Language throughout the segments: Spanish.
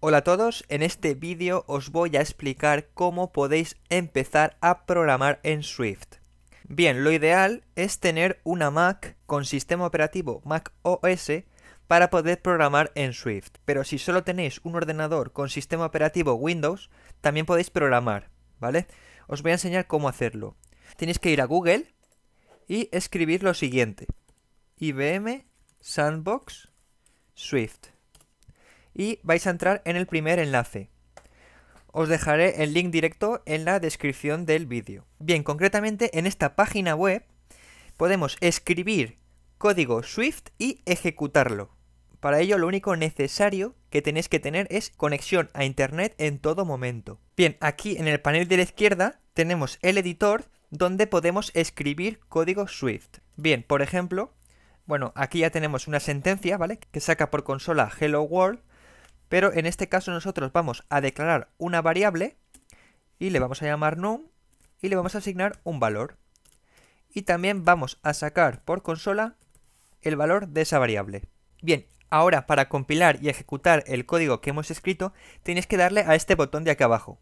Hola a todos, en este vídeo os voy a explicar cómo podéis empezar a programar en Swift. Bien, lo ideal es tener una Mac con sistema operativo Mac OS para poder programar en Swift, pero si solo tenéis un ordenador con sistema operativo Windows, también podéis programar, ¿vale? Os voy a enseñar cómo hacerlo. Tenéis que ir a Google y escribir lo siguiente. IBM Sandbox Swift y vais a entrar en el primer enlace. Os dejaré el link directo en la descripción del vídeo. Bien, concretamente en esta página web podemos escribir código Swift y ejecutarlo. Para ello lo único necesario que tenéis que tener es conexión a internet en todo momento. Bien, aquí en el panel de la izquierda tenemos el editor donde podemos escribir código Swift. Bien, por ejemplo, bueno, aquí ya tenemos una sentencia, ¿vale? Que saca por consola Hello World pero en este caso nosotros vamos a declarar una variable y le vamos a llamar num y le vamos a asignar un valor. Y también vamos a sacar por consola el valor de esa variable. Bien, ahora para compilar y ejecutar el código que hemos escrito, tenéis que darle a este botón de aquí abajo.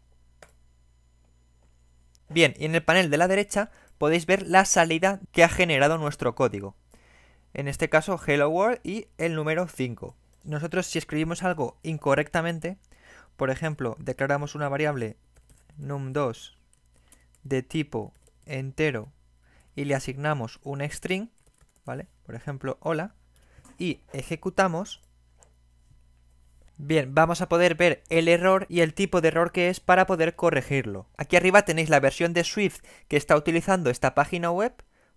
Bien, y en el panel de la derecha podéis ver la salida que ha generado nuestro código. En este caso, Hello World y el número 5 nosotros si escribimos algo incorrectamente, por ejemplo, declaramos una variable num2 de tipo entero y le asignamos un string, ¿vale? Por ejemplo, hola, y ejecutamos, Bien, vamos a poder ver el error y el tipo de error que es para poder corregirlo. Aquí arriba tenéis la versión de Swift que está utilizando esta página web,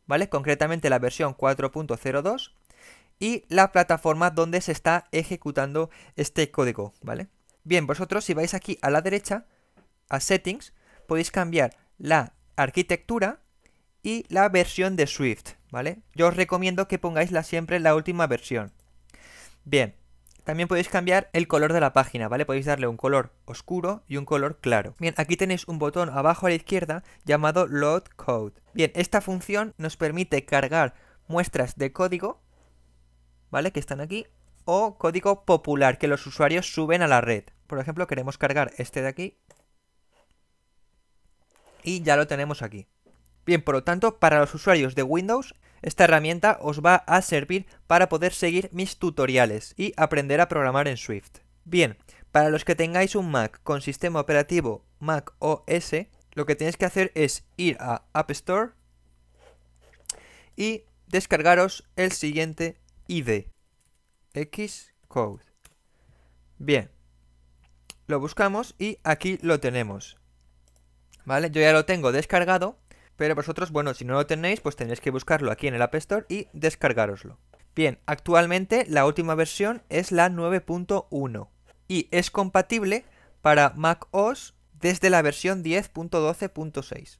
¿vale? Concretamente la versión 4.02 y la plataforma donde se está ejecutando este código, ¿vale? Bien, vosotros si vais aquí a la derecha, a Settings, podéis cambiar la arquitectura y la versión de Swift, ¿vale? Yo os recomiendo que pongáis siempre la última versión. Bien, también podéis cambiar el color de la página, ¿vale? Podéis darle un color oscuro y un color claro. Bien, aquí tenéis un botón abajo a la izquierda llamado Load Code. Bien, esta función nos permite cargar muestras de código ¿vale? Que están aquí. O código popular que los usuarios suben a la red. Por ejemplo, queremos cargar este de aquí. Y ya lo tenemos aquí. Bien, por lo tanto, para los usuarios de Windows, esta herramienta os va a servir para poder seguir mis tutoriales y aprender a programar en Swift. Bien, para los que tengáis un Mac con sistema operativo Mac OS, lo que tenéis que hacer es ir a App Store y descargaros el siguiente ID. Xcode. Bien. Lo buscamos y aquí lo tenemos. ¿Vale? Yo ya lo tengo descargado. Pero vosotros, bueno, si no lo tenéis, pues tenéis que buscarlo aquí en el App Store y descargaroslo. Bien, actualmente la última versión es la 9.1 y es compatible para Mac OS desde la versión 10.12.6.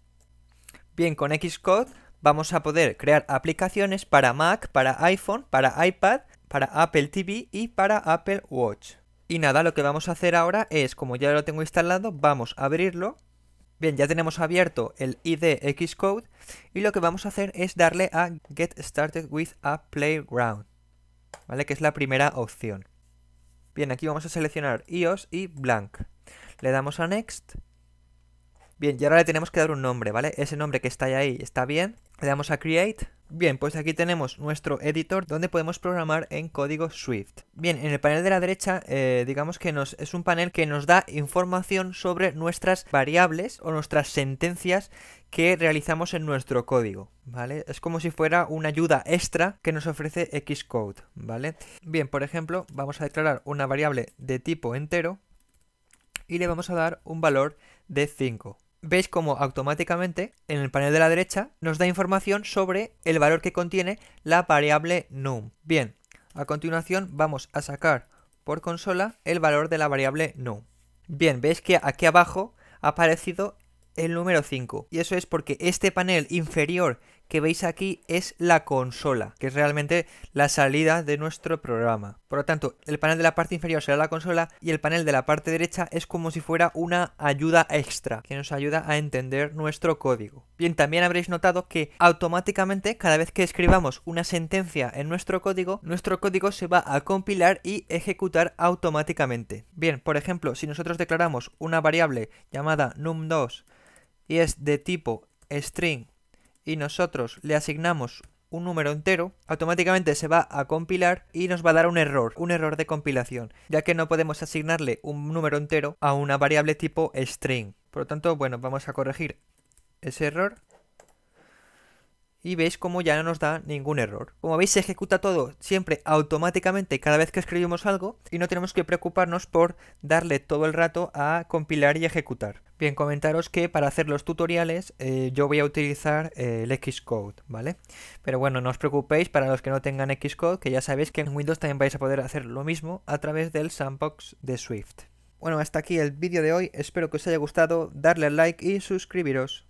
Bien, con Xcode vamos a poder crear aplicaciones para Mac, para iPhone, para iPad, para Apple TV y para Apple Watch. Y nada, lo que vamos a hacer ahora es, como ya lo tengo instalado, vamos a abrirlo. Bien, ya tenemos abierto el ID Xcode y lo que vamos a hacer es darle a Get Started with a Playground, ¿vale? Que es la primera opción. Bien, aquí vamos a seleccionar iOS y Blank. Le damos a Next Bien, y ahora le tenemos que dar un nombre, ¿vale? Ese nombre que está ahí está bien. Le damos a Create. Bien, pues aquí tenemos nuestro editor donde podemos programar en código Swift. Bien, en el panel de la derecha, eh, digamos que es un panel que nos da información sobre nuestras variables o nuestras sentencias que realizamos en nuestro código, ¿vale? Es como si fuera una ayuda extra que nos ofrece Xcode, ¿vale? Bien, por ejemplo, vamos a declarar una variable de tipo entero y le vamos a dar un valor de 5, veis como automáticamente en el panel de la derecha nos da información sobre el valor que contiene la variable num. Bien, a continuación vamos a sacar por consola el valor de la variable num. Bien, veis que aquí abajo ha aparecido el número 5 y eso es porque este panel inferior que veis aquí es la consola, que es realmente la salida de nuestro programa. Por lo tanto, el panel de la parte inferior será la consola y el panel de la parte derecha es como si fuera una ayuda extra, que nos ayuda a entender nuestro código. Bien, también habréis notado que automáticamente cada vez que escribamos una sentencia en nuestro código, nuestro código se va a compilar y ejecutar automáticamente. Bien, por ejemplo, si nosotros declaramos una variable llamada num2 y es de tipo string y nosotros le asignamos un número entero, automáticamente se va a compilar y nos va a dar un error, un error de compilación, ya que no podemos asignarle un número entero a una variable tipo string. Por lo tanto, bueno, vamos a corregir ese error y veis como ya no nos da ningún error. Como veis se ejecuta todo siempre automáticamente cada vez que escribimos algo y no tenemos que preocuparnos por darle todo el rato a compilar y ejecutar. Bien, comentaros que para hacer los tutoriales eh, yo voy a utilizar eh, el Xcode, ¿vale? Pero bueno, no os preocupéis para los que no tengan Xcode, que ya sabéis que en Windows también vais a poder hacer lo mismo a través del sandbox de Swift. Bueno, hasta aquí el vídeo de hoy, espero que os haya gustado, darle al like y suscribiros.